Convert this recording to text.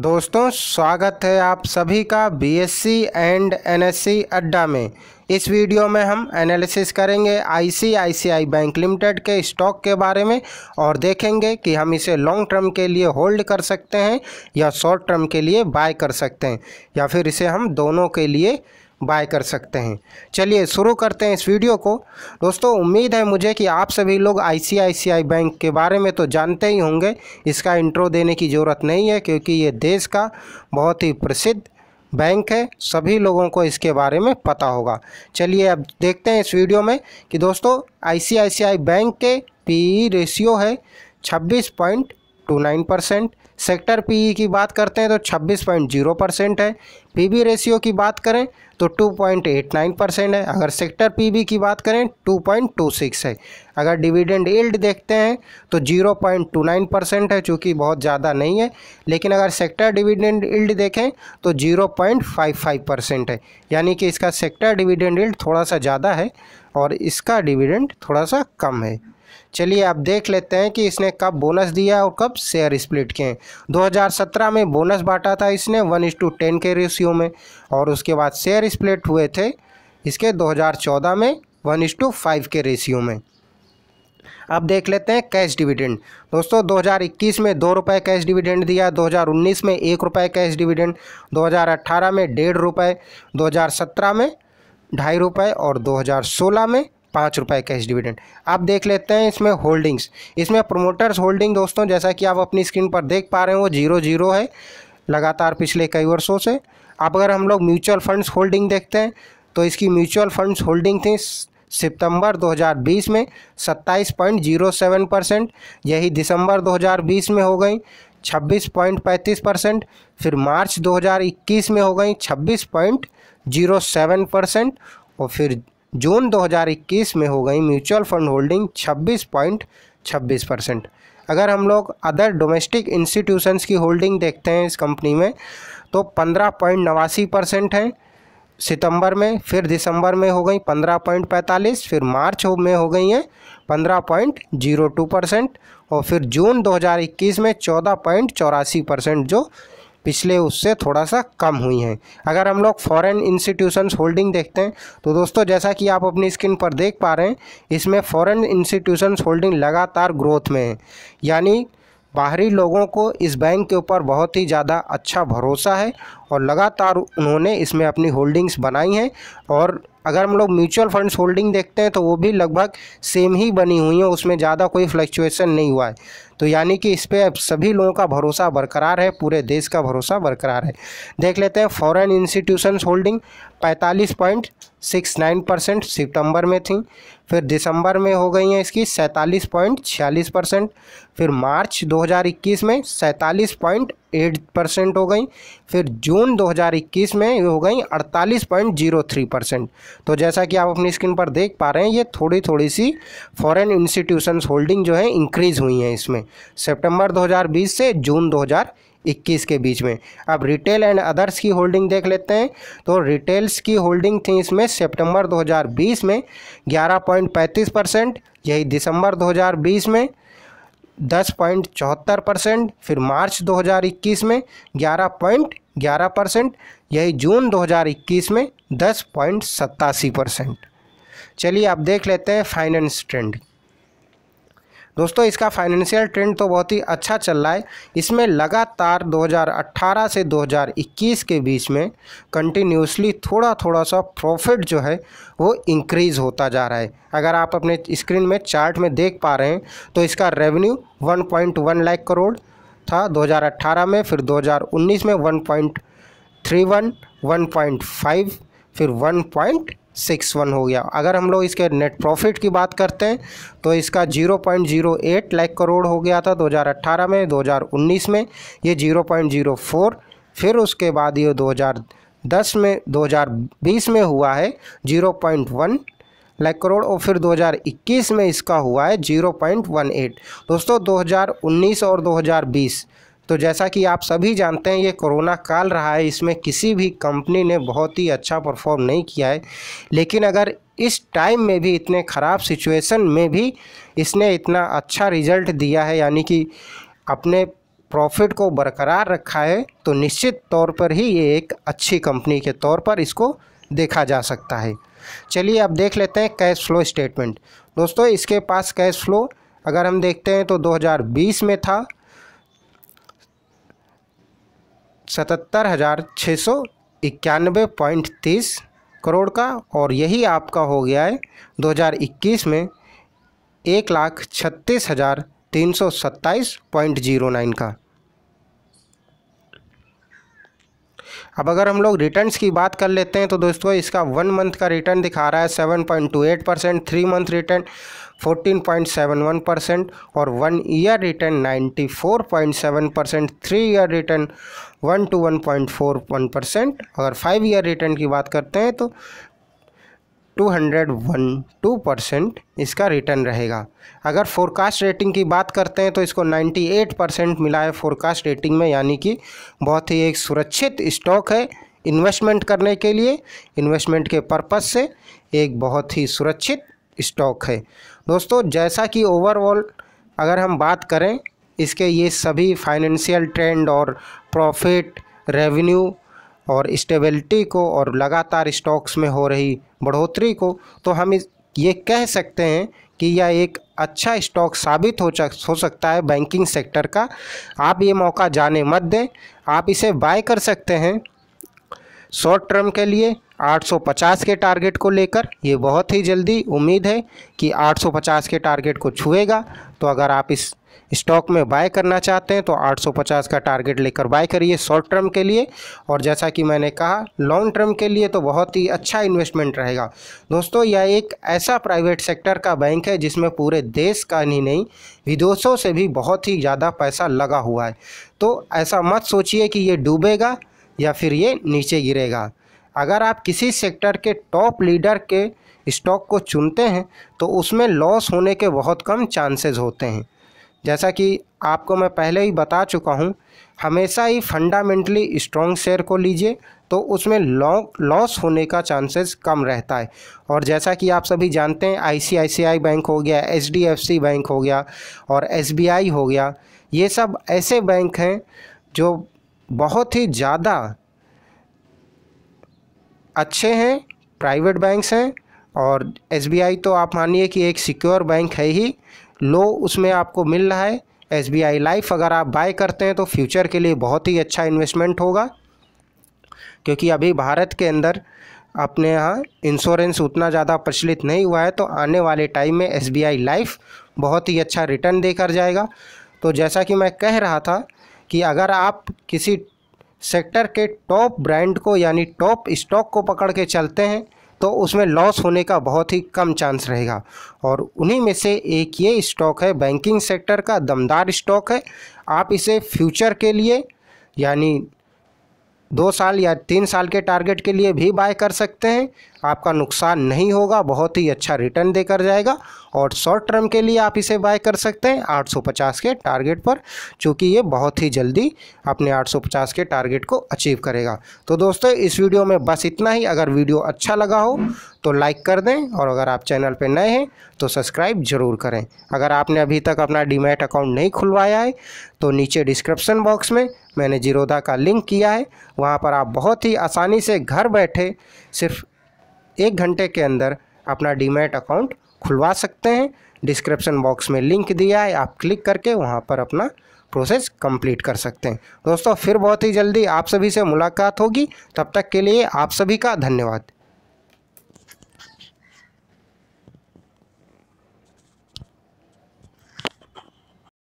दोस्तों स्वागत है आप सभी का बीएससी एंड एनएससी अड्डा में इस वीडियो में हम एनालिसिस करेंगे आईसीआईसीआई बैंक लिमिटेड के स्टॉक के बारे में और देखेंगे कि हम इसे लॉन्ग टर्म के लिए होल्ड कर सकते हैं या शॉर्ट टर्म के लिए बाय कर सकते हैं या फिर इसे हम दोनों के लिए बाय कर सकते हैं चलिए शुरू करते हैं इस वीडियो को दोस्तों उम्मीद है मुझे कि आप सभी लोग आईसीआईसीआई बैंक के बारे में तो जानते ही होंगे इसका इंट्रो देने की ज़रूरत नहीं है क्योंकि ये देश का बहुत ही प्रसिद्ध बैंक है सभी लोगों को इसके बारे में पता होगा चलिए अब देखते हैं इस वीडियो में कि दोस्तों आई बैंक के पी रेशियो है nine percent sector PE e की बात करते हैं तो 26.0 परसेंट है पीबी रेशियो की बात करें तो 2.89 परसेंट है अगर सेक्टर पीबी की बात करें 2.26 है अगर डिविडेंड इल्ड देखते हैं तो 0.29 परसेंट है चूँकि बहुत ज़्यादा नहीं है लेकिन अगर सेक्टर डिविडेंड इल्ड देखें तो 0.55 परसेंट है यानी कि इसका सेक्टर डिविडेंड इल्ड थोड़ा सा ज़्यादा है और इसका डिविडेंड थोड़ा सा कम है चलिए आप देख लेते हैं कि इसने कब बोनस दिया और कब शेयर स्प्लिट किए 2017 में बोनस बांटा था इसने वन इस टू टेन के रेशियो में और उसके बाद शेयर स्प्लिट हुए थे इसके 2014 में वन इस टू फाइव के रेशियो में अब देख लेते हैं कैश डिविडेंड दोस्तों 2021 में दो रुपये कैश डिविडेंड दिया 2019 में एक रुपये कैश डिविडेंड 2018 में डेढ़ रुपये 2017 में ढाई रुपये और 2016 में पाँच रुपये कैश डिविडेंड आप देख लेते हैं इसमें होल्डिंग्स इसमें प्रोमोटर्स होल्डिंग दोस्तों जैसा कि आप अपनी स्क्रीन पर देख पा रहे हैं वो जीरो जीरो है लगातार पिछले कई वर्षों से अब अगर हम लोग म्यूचुअल फंड्स होल्डिंग देखते हैं तो इसकी म्यूचुअल फंड्स होल्डिंग थी सितंबर 2020 में 27.07 परसेंट यही दिसंबर 2020 में हो गई 26.35 परसेंट फिर मार्च 2021 में हो गई 26.07 परसेंट और फिर जून 2021 में हो गई म्यूचुअल फंड होल्डिंग 26.26 परसेंट अगर हम लोग अदर डोमेस्टिक इंस्टीट्यूशंस की होल्डिंग देखते हैं इस कंपनी में तो पंद्रह पॉइंट नवासी परसेंट है सितंबर में फिर दिसंबर में हो गई पंद्रह पॉइंट पैंतालीस फिर मार्च में हो गई हैं पंद्रह पॉइंट जीरो टू परसेंट और फिर जून 2021 में चौदह पॉइंट चौरासी परसेंट जो पिछले उससे थोड़ा सा कम हुई हैं अगर हम लोग फॉरेन इंस्टीट्यूशंस होल्डिंग देखते हैं तो दोस्तों जैसा कि आप अपनी स्क्रीन पर देख पा रहे हैं इसमें फॉरेन इंस्टीट्यूशंस होल्डिंग लगातार ग्रोथ में है यानी बाहरी लोगों को इस बैंक के ऊपर बहुत ही ज़्यादा अच्छा भरोसा है और लगातार उन्होंने इसमें अपनी होल्डिंग्स बनाई हैं और अगर हम लोग म्यूचुअल फंड्स होल्डिंग देखते हैं तो वो भी लगभग सेम ही बनी हुई है उसमें ज़्यादा कोई फ्लक्चुएसन नहीं हुआ है तो यानी कि इस पर सभी लोगों का भरोसा बरकरार है पूरे देश का भरोसा बरकरार है देख लेते हैं फॉरेन इंस्टीट्यूशंस होल्डिंग पैंतालीस पॉइंट सिक्स नाइन परसेंट सितंबर में थी फिर दिसंबर में हो गई हैं इसकी सैंतालीस पॉइंट छियालीस परसेंट फिर मार्च 2021 में सैंतालीस पॉइंट एट परसेंट हो गई फिर जून 2021 में हो गई अड़तालीस पॉइंट जीरो थ्री परसेंट तो जैसा कि आप अपनी स्क्रीन पर देख पा रहे हैं ये थोड़ी थोड़ी सी फॉरेन इंस्टीट्यूशंस होल्डिंग जो है इंक्रीज़ हुई हैं इसमें सितंबर 2020 से जून दो इक्कीस के बीच में अब रिटेल एंड अदर्स की होल्डिंग देख लेते हैं तो रिटेल्स की होल्डिंग थी इसमें सितंबर 2020 में 11.35 परसेंट यही दिसंबर 2020 में दस पॉइंट चौहत्तर परसेंट फिर मार्च 2021 में ग्यारह पॉइंट ग्यारह परसेंट यही जून 2021 में दस पॉइंट सत्तासी परसेंट चलिए आप देख लेते हैं फाइनेंस ट्रेंड दोस्तों इसका फाइनेंशियल ट्रेंड तो बहुत ही अच्छा चल रहा है इसमें लगातार 2018 से 2021 के बीच में कंटिन्यूसली थोड़ा थोड़ा सा प्रॉफिट जो है वो इंक्रीज़ होता जा रहा है अगर आप अपने स्क्रीन में चार्ट में देख पा रहे हैं तो इसका रेवेन्यू 1.1 लाख करोड़ था 2018 में फिर 2019 में वन 1.5 फिर 1. सिक्स वन हो गया अगर हम लोग इसके नेट प्रॉफिट की बात करते हैं तो इसका zero point zero eight lakh crore हो गया था दो हज़ार अट्ठारह में दो हज़ार उन्नीस में ये जीरो पॉइंट जीरो फोर फिर उसके बाद ये दो हज़ार दस में दो हज़ार बीस में हुआ है zero point one lakh crore और फिर 2021 में इसका हुआ है 0.18 दोस्तों 2019 और 2020 तो जैसा कि आप सभी जानते हैं ये कोरोना काल रहा है इसमें किसी भी कंपनी ने बहुत ही अच्छा परफॉर्म नहीं किया है लेकिन अगर इस टाइम में भी इतने ख़राब सिचुएशन में भी इसने इतना अच्छा रिजल्ट दिया है यानी कि अपने प्रॉफिट को बरकरार रखा है तो निश्चित तौर पर ही ये एक अच्छी कंपनी के तौर पर इसको देखा जा सकता है चलिए अब देख लेते हैं कैश फ्लो स्टेटमेंट दोस्तों इसके पास कैश फ्लो अगर हम देखते हैं तो 2020 में था सतहत्तर हज़ार छः सौ इक्यानवे पॉइंट तीस करोड़ का और यही आपका हो गया है 2021 में एक लाख छत्तीस हज़ार तीन सौ सत्ताईस पॉइंट जीरो नाइन का अब अगर हम लोग रिटर्न्स की बात कर लेते हैं तो दोस्तों इसका वन मंथ का रिटर्न दिखा रहा है seven point two eight percent three month return 14.71 percent और one year return 94.7 percent three year return one two one point four one percent अगर फाइव ईयर रिटर्न की बात करते हैं तो two hundred one two percent इसका return रहेगा अगर फोरकास्ट रेटिंग की बात करते हैं तो इसको नाइन्टी एट परसेंट मिला है फोरकास्ट रेटिंग में यानी कि बहुत ही एक सुरक्षित स्टॉक है इन्वेस्टमेंट करने के लिए इन्वेस्टमेंट के पर्पज़ से एक बहुत ही सुरक्षित स्टॉक है दोस्तों जैसा कि ओवरऑल अगर हम बात करें इसके ये सभी फाइनेंशियल ट्रेंड और प्रॉफिट रेवेन्यू और स्टेबिलिटी को और लगातार स्टॉक्स में हो रही बढ़ोतरी को तो हम इस ये कह सकते हैं कि यह एक अच्छा स्टॉक साबित हो हो सकता है बैंकिंग सेक्टर का आप ये मौका जाने मत दें आप इसे बाय कर सकते हैं शॉर्ट टर्म के लिए 850 के टारगेट को लेकर ये बहुत ही जल्दी उम्मीद है कि 850 के टारगेट को छुएगा तो अगर आप इस स्टॉक में बाय करना चाहते हैं तो 850 का टारगेट लेकर बाय करिए शॉर्ट टर्म के लिए और जैसा कि मैंने कहा लॉन्ग टर्म के लिए तो बहुत ही अच्छा इन्वेस्टमेंट रहेगा दोस्तों यह एक ऐसा प्राइवेट सेक्टर का बैंक है जिसमें पूरे देश का ही नहीं विदेशों से भी बहुत ही ज़्यादा पैसा लगा हुआ है तो ऐसा मत सोचिए कि ये डूबेगा या फिर ये नीचे गिरेगा अगर आप किसी सेक्टर के टॉप लीडर के स्टॉक को चुनते हैं तो उसमें लॉस होने के बहुत कम चांसेस होते हैं जैसा कि आपको मैं पहले ही बता चुका हूँ हमेशा ही फंडामेंटली स्ट्रॉन्ग शेयर को लीजिए तो उसमें लॉस होने का चांसेस कम रहता है और जैसा कि आप सभी जानते हैं आईसीआईसीआई बैंक हो गया एच बैंक हो गया और एस हो गया ये सब ऐसे बैंक हैं जो बहुत ही ज़्यादा अच्छे हैं प्राइवेट बैंक्स हैं और एसबीआई तो आप मानिए कि एक सिक्योर बैंक है ही लो उसमें आपको मिल रहा है एस बी आई लाइफ अगर आप बाय करते हैं तो फ्यूचर के लिए बहुत ही अच्छा इन्वेस्टमेंट होगा क्योंकि अभी भारत के अंदर अपने यहाँ इंश्योरेंस उतना ज़्यादा प्रचलित नहीं हुआ है तो आने वाले टाइम में एस बी आई लाइफ बहुत ही अच्छा रिटर्न देकर जाएगा तो जैसा कि मैं कह रहा था कि अगर आप किसी सेक्टर के टॉप ब्रांड को यानी टॉप स्टॉक को पकड़ के चलते हैं तो उसमें लॉस होने का बहुत ही कम चांस रहेगा और उन्हीं में से एक ये स्टॉक है बैंकिंग सेक्टर का दमदार स्टॉक है आप इसे फ्यूचर के लिए यानी दो साल या तीन साल के टारगेट के लिए भी बाय कर सकते हैं आपका नुकसान नहीं होगा बहुत ही अच्छा रिटर्न देकर जाएगा और शॉर्ट टर्म के लिए आप इसे बाय कर सकते हैं 850 के टारगेट पर चूँकि ये बहुत ही जल्दी अपने 850 के टारगेट को अचीव करेगा तो दोस्तों इस वीडियो में बस इतना ही अगर वीडियो अच्छा लगा हो तो लाइक कर दें और अगर आप चैनल पर नए हैं तो सब्सक्राइब जरूर करें अगर आपने अभी तक अपना डीमेट अकाउंट नहीं खुलवाया है तो नीचे डिस्क्रिप्सन बॉक्स में मैंने जीरोधा का लिंक किया है वहाँ पर आप बहुत ही आसानी से घर बैठे सिर्फ एक घंटे के अंदर अपना डीमेट अकाउंट खुलवा सकते हैं डिस्क्रिप्शन बॉक्स में लिंक दिया है आप क्लिक करके वहाँ पर अपना प्रोसेस कंप्लीट कर सकते हैं दोस्तों फिर बहुत ही जल्दी आप सभी से मुलाकात होगी तब तक के लिए आप सभी का धन्यवाद